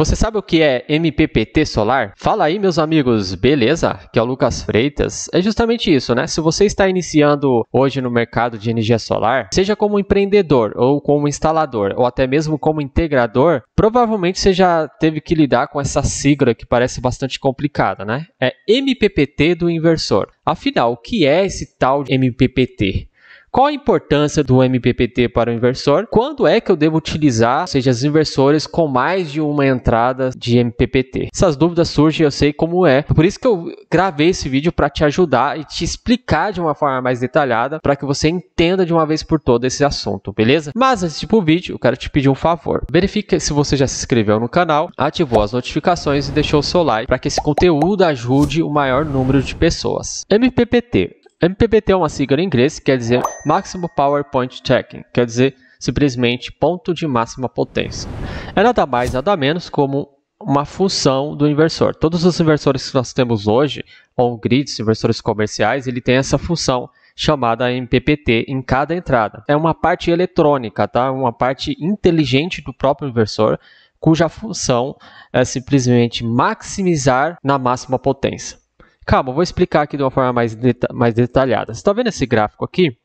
Você sabe o que é MPPT solar? Fala aí, meus amigos, beleza? Que é o Lucas Freitas. É justamente isso, né? Se você está iniciando hoje no mercado de energia solar, seja como empreendedor ou como instalador ou até mesmo como integrador, provavelmente você já teve que lidar com essa sigla que parece bastante complicada, né? É MPPT do inversor. Afinal, o que é esse tal de MPPT? Qual a importância do MPPT para o inversor? Quando é que eu devo utilizar, ou seja, os inversores com mais de uma entrada de MPPT? Essas dúvidas surgem, eu sei como é. Por isso que eu gravei esse vídeo para te ajudar e te explicar de uma forma mais detalhada para que você entenda de uma vez por todas esse assunto, beleza? Mas antes de ir pro vídeo, eu quero te pedir um favor. Verifique se você já se inscreveu no canal, ativou as notificações e deixou o seu like para que esse conteúdo ajude o maior número de pessoas. MPPT MPBT é uma sigla em inglês que quer dizer Maximum Power Point Checking, quer dizer simplesmente ponto de máxima potência. É nada mais, nada menos como uma função do inversor. Todos os inversores que nós temos hoje, on-grids, inversores comerciais, ele tem essa função chamada MPPT em cada entrada. É uma parte eletrônica, tá? uma parte inteligente do próprio inversor, cuja função é simplesmente maximizar na máxima potência. Calma, vou explicar aqui de uma forma mais, deta mais detalhada. Você está vendo esse gráfico aqui?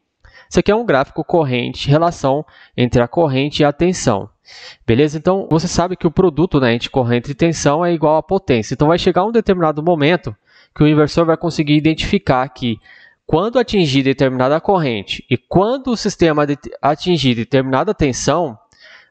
Isso aqui é um gráfico corrente, relação entre a corrente e a tensão. Beleza? Então, você sabe que o produto né, entre corrente e tensão é igual à potência. Então, vai chegar um determinado momento que o inversor vai conseguir identificar que quando atingir determinada corrente e quando o sistema de atingir determinada tensão,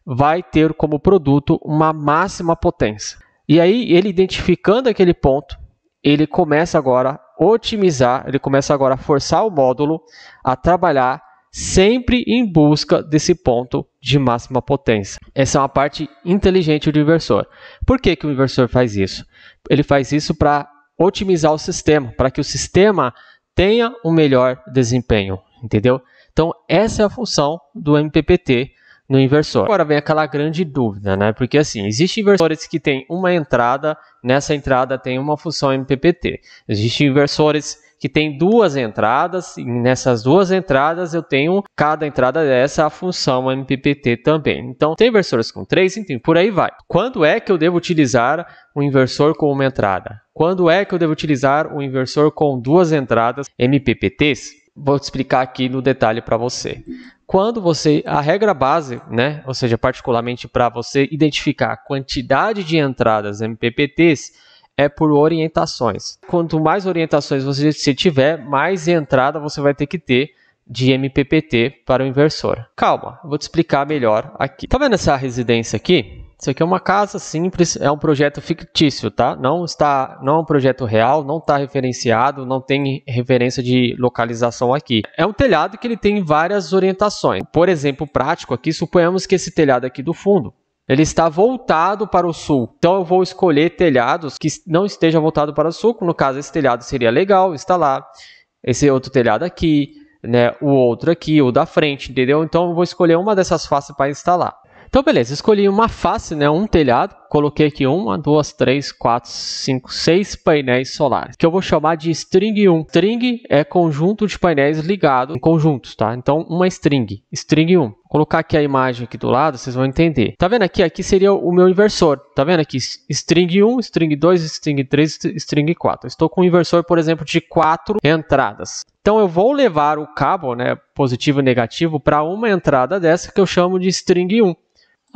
vai ter como produto uma máxima potência. E aí, ele identificando aquele ponto, ele começa agora a otimizar, ele começa agora a forçar o módulo a trabalhar sempre em busca desse ponto de máxima potência. Essa é uma parte inteligente do inversor. Por que, que o inversor faz isso? Ele faz isso para otimizar o sistema, para que o sistema tenha um melhor desempenho, entendeu? Então, essa é a função do MPPT no inversor. Agora vem aquela grande dúvida, né? Porque assim, existem inversores que têm uma entrada, nessa entrada tem uma função MPPT. Existem inversores que têm duas entradas, e nessas duas entradas eu tenho cada entrada dessa a função MPPT também. Então, tem inversores com três, enfim, por aí vai. Quando é que eu devo utilizar um inversor com uma entrada? Quando é que eu devo utilizar um inversor com duas entradas MPPTs? vou explicar aqui no detalhe para você. Quando você, a regra base, né, ou seja, particularmente para você identificar a quantidade de entradas MPPTs, é por orientações. Quanto mais orientações você tiver, mais entrada você vai ter que ter de MPPT para o inversor. Calma, vou te explicar melhor aqui. Tá vendo essa residência aqui? Isso aqui é uma casa simples, é um projeto fictício, tá? Não está, não é um projeto real, não está referenciado, não tem referência de localização aqui. É um telhado que ele tem várias orientações. Por exemplo, prático aqui, suponhamos que esse telhado aqui do fundo, ele está voltado para o sul. Então eu vou escolher telhados que não estejam voltados para o sul. No caso, esse telhado seria legal, instalar. Esse outro telhado aqui, né? O outro aqui, o da frente, entendeu? Então eu vou escolher uma dessas faces para instalar. Então, beleza, escolhi uma face, né, um telhado, coloquei aqui uma, duas, três, quatro, cinco, seis painéis solares, que eu vou chamar de string 1. String é conjunto de painéis ligados em conjuntos, tá? Então, uma string, string 1. Vou colocar aqui a imagem aqui do lado, vocês vão entender. Tá vendo aqui? Aqui seria o meu inversor. Tá vendo aqui? String 1, string 2, string 3, string 4. estou com um inversor, por exemplo, de quatro entradas. Então, eu vou levar o cabo, né, positivo e negativo, para uma entrada dessa que eu chamo de string 1.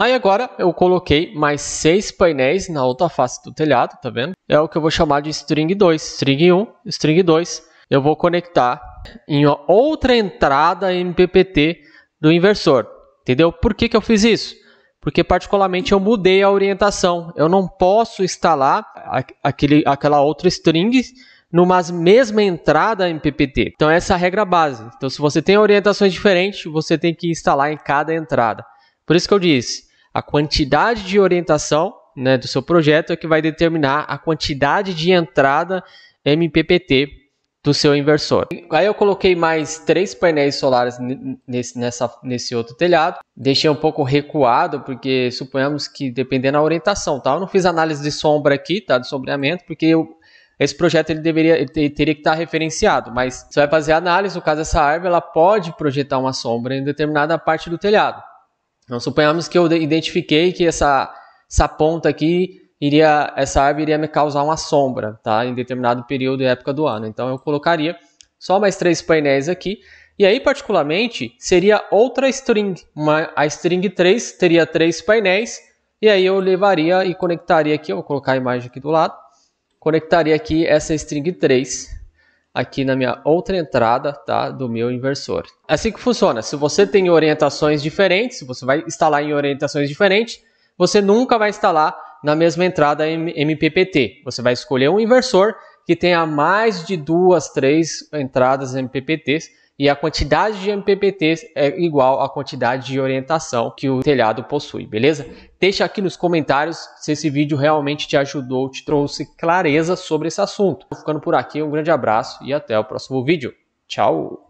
Aí agora eu coloquei mais seis painéis na outra face do telhado, tá vendo? É o que eu vou chamar de string 2, string 1, string 2. Eu vou conectar em outra entrada MPPT do inversor, entendeu? Por que, que eu fiz isso? Porque particularmente eu mudei a orientação. Eu não posso instalar aquele, aquela outra string numa mesma entrada MPPT. Então essa é a regra base. Então se você tem orientações diferentes, você tem que instalar em cada entrada. Por isso que eu disse, a quantidade de orientação né, do seu projeto é que vai determinar a quantidade de entrada MPPT do seu inversor. Aí eu coloquei mais três painéis solares nesse, nessa, nesse outro telhado. Deixei um pouco recuado, porque suponhamos que dependendo da orientação, tá? Eu não fiz análise de sombra aqui, tá? De sombreamento, porque eu, esse projeto ele deveria, ele teria que estar referenciado. Mas você vai fazer a análise, no caso dessa árvore, ela pode projetar uma sombra em determinada parte do telhado. Então suponhamos que eu identifiquei que essa, essa ponta aqui iria, essa árvore iria me causar uma sombra, tá? Em determinado período e época do ano. Então eu colocaria só mais três painéis aqui. E aí, particularmente, seria outra string. Uma, a string 3 teria três painéis. E aí eu levaria e conectaria aqui, eu vou colocar a imagem aqui do lado. Conectaria aqui essa string 3 aqui na minha outra entrada tá, do meu inversor. É assim que funciona, se você tem orientações diferentes, você vai instalar em orientações diferentes, você nunca vai instalar na mesma entrada MPPT. Você vai escolher um inversor que tenha mais de duas, três entradas MPPTs e a quantidade de MPPTs é igual à quantidade de orientação que o telhado possui, beleza? Deixa aqui nos comentários se esse vídeo realmente te ajudou, te trouxe clareza sobre esse assunto. Ficando por aqui, um grande abraço e até o próximo vídeo. Tchau!